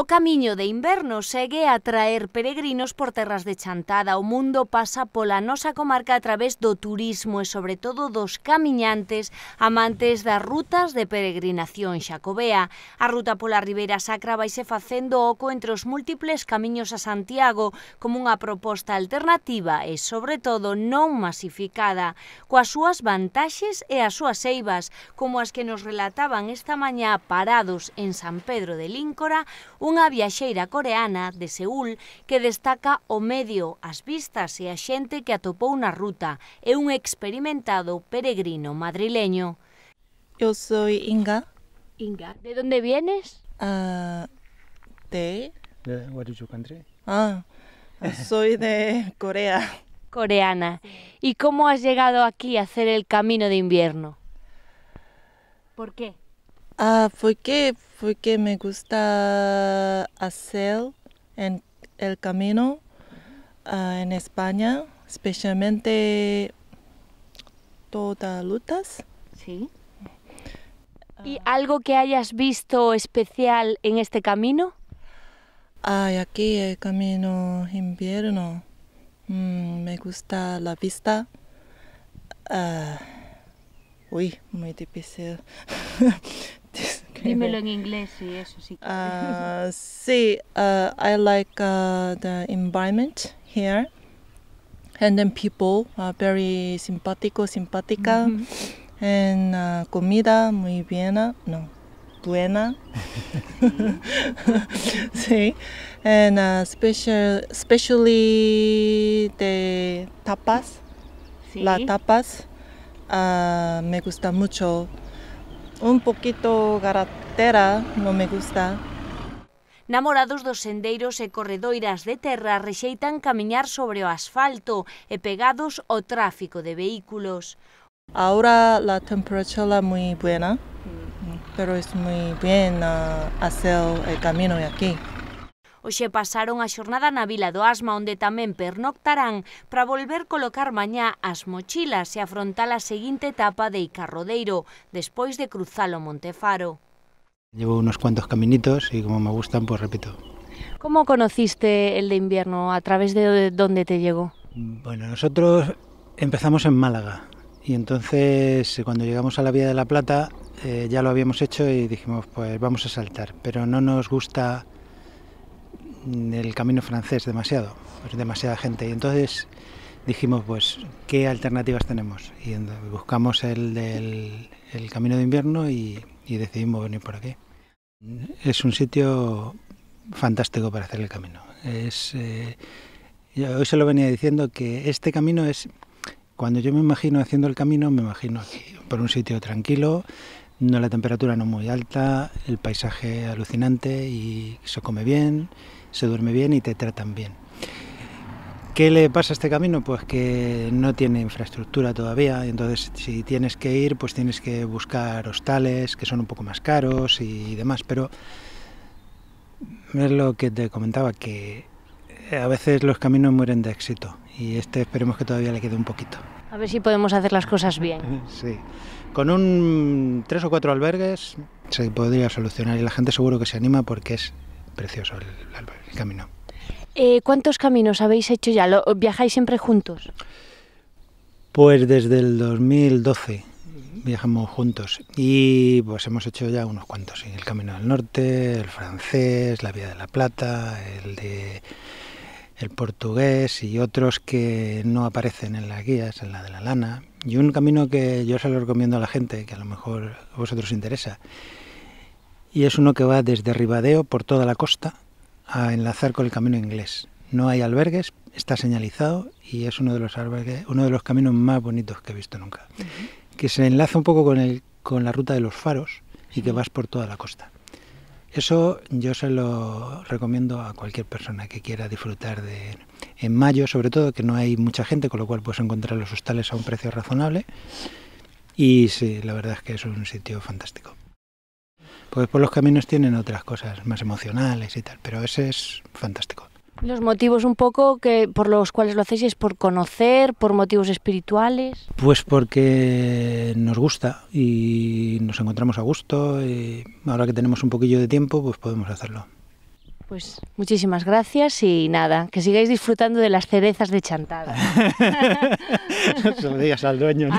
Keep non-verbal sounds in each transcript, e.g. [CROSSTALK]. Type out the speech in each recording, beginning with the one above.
O camiño de inverno segue a traer peregrinos por terras de Chantada. O mundo pasa pola nosa comarca a través do turismo e, sobre todo, dos camiñantes amantes das rutas de peregrinación xacobea. A ruta pola Ribeira Sacra vaise facendo oco entre os múltiples camiños a Santiago como unha proposta alternativa e, sobre todo, non masificada, coas súas vantaxes e as súas eivas, como as que nos relataban esta mañá parados en San Pedro de Líncora, Una viaxeira coreana de Seúl que destaca o medio, as vistas y e a gente que atopó una ruta e un experimentado peregrino madrileño. Yo soy Inga. Inga, ¿de dónde vienes? Ah, de... de... Ah, soy de Corea. Coreana. ¿Y cómo has llegado aquí a hacer el camino de invierno? ¿Por qué? Ah, porque, me gusta hacer en el camino ah, en España, especialmente todas lutas. Sí. Ah. ¿Y algo que hayas visto especial en este camino? Ay, aquí el camino invierno. Mm, me gusta la vista. Ah, uy, muy difícil. [LAUGHS] [LAUGHS] Dímelo en inglés, sí, eso sí. Uh, sí, uh, I like uh, the environment here. And then people are very simpático, simpática. And comida muy buena, no, buena. [LAUGHS] sí. And uh, special, especially the tapas, sí. la tapas. Uh, me gusta mucho. un poquito garatera, non me gusta. Namorados dos sendeiros e corredoiras de terra rexeitan camiñar sobre o asfalto e pegados ao tráfico de vehículos. Ahora la temperatura moi buena, pero moi ben a ah, hacer o camino aquí. Oxe pasaron a xornada na Vila do Asma, onde tamén pernoctarán para volver colocar mañá as mochilas e afrontar a seguinte etapa de Icarrodeiro, despois de cruzar o Montefaro. Llevo unos cuantos caminitos e como me gustan, pues repito. Como conociste el de invierno? ¿A través de dónde te llegó? Bueno, nosotros empezamos en Málaga y entonces eh, cuando llegamos a la Vía de la Plata eh, ya lo habíamos hecho y dijimos pues vamos a saltar, pero no nos gusta el camino francés demasiado, pues demasiada gente. Y entonces dijimos, pues, ¿qué alternativas tenemos? Y buscamos el, del, camino de invierno y, decidimos venir por aquí. Es un sitio fantástico para hacer el camino. Es, eh, hoy se lo venía diciendo que este camino es, cuando yo me imagino haciendo el camino, me imagino por un sitio tranquilo, no, la temperatura no muy alta, el paisaje alucinante y se come bien, se duerme bien y te tratan bien. ¿Qué le pasa a este camino? Pues que no tiene infraestructura todavía, entonces si tienes que ir, pues tienes que buscar hostales que son un poco más caros y, demás, pero es lo que te comentaba, que eh, a veces los caminos mueren de éxito y este esperemos que todavía le quede un poquito. A ver si podemos hacer las cosas bien. [LAUGHS] Sí. Con un tres o cuatro albergues se podría solucionar y la gente seguro que se anima porque es precioso el, camino. Eh, ¿Cuántos caminos habéis hecho ya? ¿Viajáis siempre juntos? Pues desde el 2012 viajamos juntos y pues hemos hecho ya unos cuantos, el Camino del Norte, el francés, la Vía de la Plata, el de el portugués y otros que no aparecen en las guías, en la de la lana. Y un camino que yo se lo recomiendo a la gente, que a lo mejor a vosotros os interesa, y es uno que va desde Ribadeo por toda la costa a enlazar con el camino inglés. No hay albergues, está señalizado y es uno de los uno de los caminos más bonitos que he visto nunca. Que se enlaza un poco con con la ruta de los faros y que vas por toda la costa. Eso yo se lo recomiendo a cualquier persona que quiera disfrutar de en mayo, sobre todo que no hay mucha gente, con lo cual puedes encontrar los hostales a un precio razonable. Y sí, la verdad es que es un sitio fantástico. Pues por los caminos tienen otras cosas más emocionales y tal, pero ese es fantástico. Los motivos un poco que por los cuales lo hacéis es por conocer, por motivos espirituales. Pues porque nos gusta y nos encontramos a gusto y ahora que tenemos un poquillo de tiempo pues podemos hacerlo. Pues muchísimas gracias y nada, que sigáis disfrutando de las cerezas de chantada. [LAUGHS] Se lo digas al dueño. ¿no?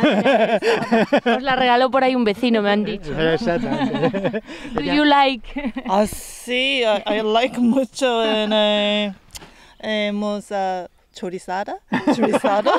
Os la regaló por ahí un vecino, me han dicho. Exactamente. Do you like? Ah, sí, I, gusta like mucho. En, eh, hemos uh, chorizada, chorizada.